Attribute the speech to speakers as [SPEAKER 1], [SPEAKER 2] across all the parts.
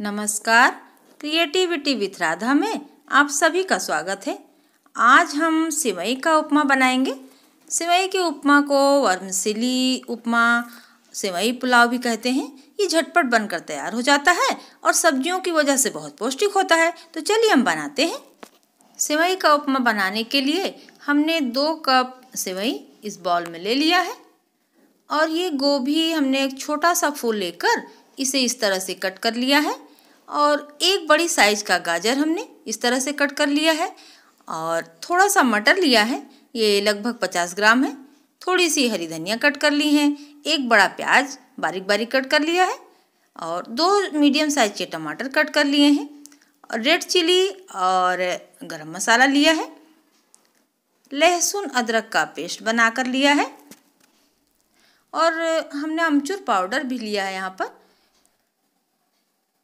[SPEAKER 1] नमस्कार creativity with Radha में आप सभी का स्वागत है आज हम सिवई का उपमा बनाएंगे सिवई के उपमा को वर्मसिली उपमा सिवई पुलाव भी कहते हैं ये झटपट बनकर तैयार हो जाता है और सब्जियों की वजह से बहुत पौष्टिक होता है तो चलिए हम बनाते हैं सिवई का उपमा बनाने के लिए हमने दो कप सिवई इस बॉल में ले लिया है और ये गोभी हमने एक छोटा सा फूल लेकर इसे इस तरह से कट कर लिया है और एक बड़ी साइज का गाजर हमने इस तरह से कट कर लिया है और थोड़ा सा मटर लिया है ये लगभग पचास ग्राम है थोड़ी सी हरी धनिया कट कर ली है एक बड़ा प्याज बारीक बारीक कट कर लिया है और दो मीडियम साइज के टमाटर कट कर लिए हैं और रेड चिली और गरम मसाला लिया है लहसुन अदरक का पेस्ट बना कर लिया है और हमने अमचूर पाउडर भी लिया है यहाँ पर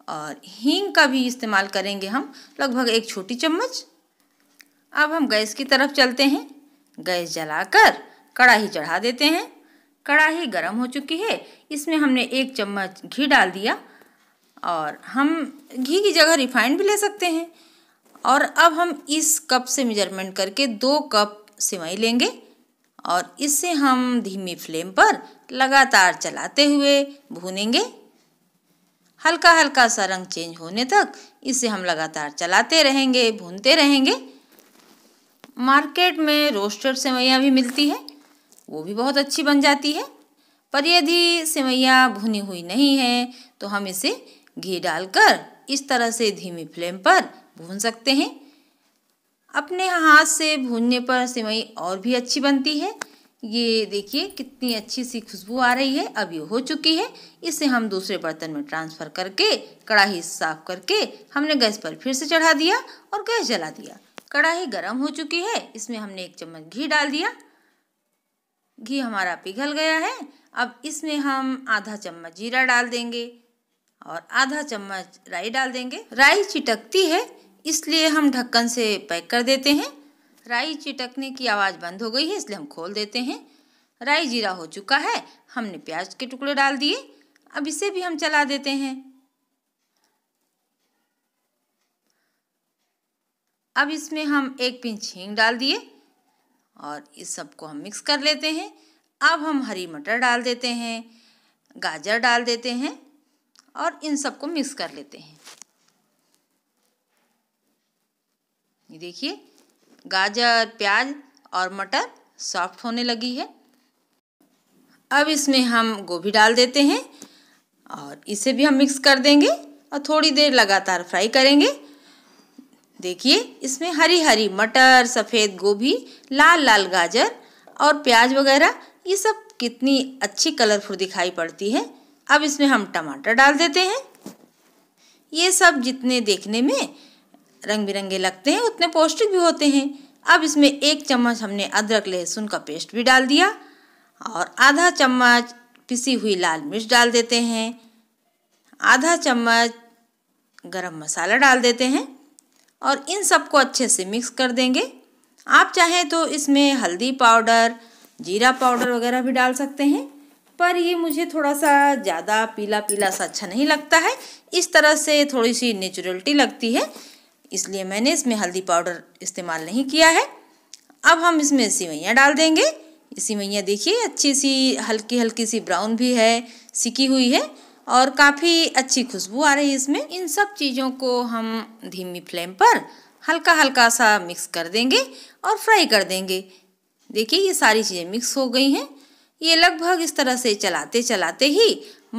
[SPEAKER 1] और हींग का भी इस्तेमाल करेंगे हम लगभग एक छोटी चम्मच अब हम गैस की तरफ चलते हैं गैस जलाकर कढ़ाई चढ़ा देते हैं कढ़ाई गर्म हो चुकी है इसमें हमने एक चम्मच घी डाल दिया और हम घी की जगह रिफाइंड भी ले सकते हैं और अब हम इस कप से मेजरमेंट करके दो कप सिवई लेंगे और इसे हम धीमी फ्लेम पर लगातार चलाते हुए भूनेंगे हल्का हल्का सा रंग चेंज होने तक इसे हम लगातार चलाते रहेंगे भूनते रहेंगे मार्केट में रोस्टेड सेवैयाँ भी मिलती है वो भी बहुत अच्छी बन जाती है पर यदि सेवैयाँ भुनी हुई नहीं है तो हम इसे घी डालकर इस तरह से धीमी फ्लेम पर भून सकते हैं अपने हाथ से भूनने पर सेवई और भी अच्छी बनती है ये देखिए कितनी अच्छी सी खुशबू आ रही है अब ये हो चुकी है इसे हम दूसरे बर्तन में ट्रांसफ़र करके कढ़ाई साफ करके हमने गैस पर फिर से चढ़ा दिया और गैस जला दिया कढ़ाई गर्म हो चुकी है इसमें हमने एक चम्मच घी डाल दिया घी हमारा पिघल गया है अब इसमें हम आधा चम्मच जीरा डाल देंगे और आधा चम्मच राई डाल देंगे राई चिटकती है इसलिए हम ढक्कन से पैक कर देते हैं राई चिटकने की आवाज़ बंद हो गई है इसलिए हम खोल देते हैं राई जीरा हो चुका है हमने प्याज के टुकड़े डाल दिए अब इसे भी हम चला देते हैं अब इसमें हम एक पिंच हींग डाल दिए और इस सबको हम मिक्स कर लेते हैं अब हम हरी मटर डाल देते हैं गाजर डाल देते हैं और इन सबको मिक्स कर लेते हैं ये देखिए गाजर प्याज और मटर सॉफ्ट होने लगी है अब इसमें हम गोभी डाल देते हैं और इसे भी हम मिक्स कर देंगे और थोड़ी देर लगातार फ्राई करेंगे देखिए इसमें हरी हरी मटर सफ़ेद गोभी लाल लाल गाजर और प्याज वगैरह ये सब कितनी अच्छी कलरफुल दिखाई पड़ती है अब इसमें हम टमाटर डाल देते हैं ये सब जितने देखने में रंग बिरंगे लगते हैं उतने पौष्टिक भी होते हैं अब इसमें एक चम्मच हमने अदरक लहसुन का पेस्ट भी डाल दिया और आधा चम्मच पिसी हुई लाल मिर्च डाल देते हैं आधा चम्मच गरम मसाला डाल देते हैं और इन सबको अच्छे से मिक्स कर देंगे आप चाहें तो इसमें हल्दी पाउडर जीरा पाउडर वगैरह भी डाल सकते हैं पर ये मुझे थोड़ा सा ज़्यादा पीला पीला सा अच्छा नहीं लगता है इस तरह से थोड़ी सी नेचुरलिटी लगती है इसलिए मैंने इसमें हल्दी पाउडर इस्तेमाल नहीं किया है अब हम इसमें सिवैयाँ डाल देंगे सिवैयाँ देखिए अच्छी सी हल्की हल्की सी ब्राउन भी है सिकी हुई है और काफ़ी अच्छी खुशबू आ रही है इसमें इन सब चीज़ों को हम धीमी फ्लेम पर हल्का हल्का सा मिक्स कर देंगे और फ्राई कर देंगे देखिए ये सारी चीज़ें मिक्स हो गई हैं ये लगभग इस तरह से चलाते चलाते ही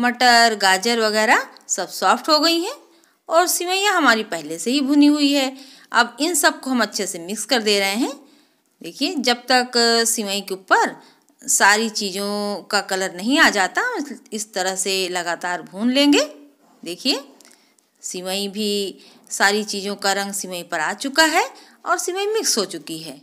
[SPEAKER 1] मटर गाजर वगैरह सब सॉफ्ट हो गई हैं और सिवैया हमारी पहले से ही भुनी हुई है अब इन सबको हम अच्छे से मिक्स कर दे रहे हैं देखिए जब तक सिवई के ऊपर सारी चीज़ों का कलर नहीं आ जाता हम इस तरह से लगातार भून लेंगे देखिए सिवई भी सारी चीज़ों का रंग सिवई पर आ चुका है और सिवई मिक्स हो चुकी है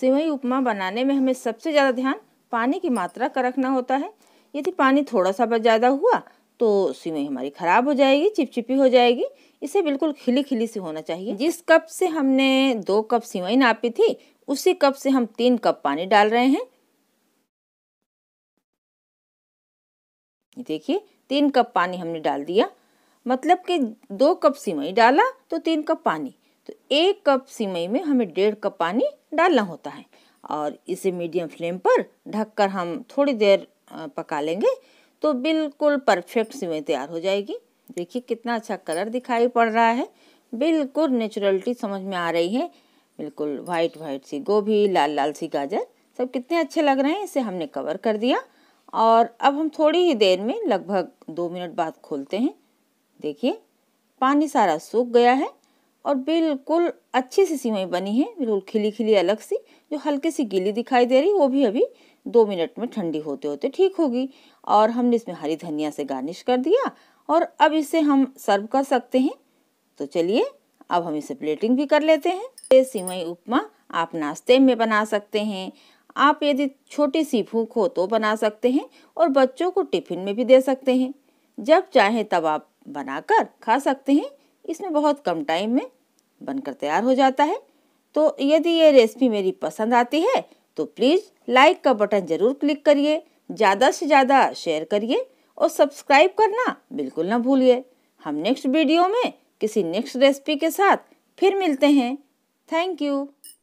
[SPEAKER 1] सिवई उपमा बनाने में हमें सबसे ज़्यादा ध्यान पानी की मात्रा का रखना होता है यदि पानी थोड़ा सा ज़्यादा हुआ तो सिवई हमारी ख़राब हो जाएगी चिपचिपी हो जाएगी इसे बिल्कुल खिली खिली से होना चाहिए जिस कप से हमने दो कप सिवई नापी थी उसी कप से हम तीन कप पानी डाल रहे हैं देखिए तीन कप पानी हमने डाल दिया मतलब कि दो कप सिमई डाला तो तीन कप पानी तो एक कप सिमई में हमें डेढ़ कप पानी डालना होता है और इसे मीडियम फ्लेम पर ढककर हम थोड़ी देर पका लेंगे तो बिल्कुल परफेक्ट सिवें तैयार हो जाएगी देखिए कितना अच्छा कलर दिखाई पड़ रहा है बिल्कुल नेचुरलिटी समझ में आ रही है बिल्कुल वाइट वाइट सी गोभी लाल लाल सी गाजर सब कितने अच्छे लग रहे हैं इसे हमने कवर कर दिया और अब हम थोड़ी ही देर में लगभग दो मिनट बाद खोलते हैं देखिए पानी सारा सूख गया है और बिल्कुल अच्छी सी सिवें बनी है बिल्कुल खिली खिली अलग सी जो हल्की सी गीली दिखाई दे रही वो भी अभी दो मिनट में ठंडी होते होते ठीक होगी और हमने इसमें हरी धनिया से गार्निश कर दिया और अब इसे हम सर्व कर सकते हैं तो चलिए अब हम इसे प्लेटिंग भी कर लेते हैं ये सिवई उपमा आप नाश्ते में बना सकते हैं आप यदि छोटी सी भूख हो तो बना सकते हैं और बच्चों को टिफिन में भी दे सकते हैं जब चाहे तब आप बनाकर खा सकते हैं इसमें बहुत कम टाइम में बनकर तैयार हो जाता है तो यदि ये रेसिपी मेरी पसंद आती है तो प्लीज़ लाइक का बटन ज़रूर क्लिक करिए ज़्यादा से ज़्यादा शेयर करिए और सब्सक्राइब करना बिल्कुल ना भूलिए हम नेक्स्ट वीडियो में किसी नेक्स्ट रेसिपी के साथ फिर मिलते हैं थैंक यू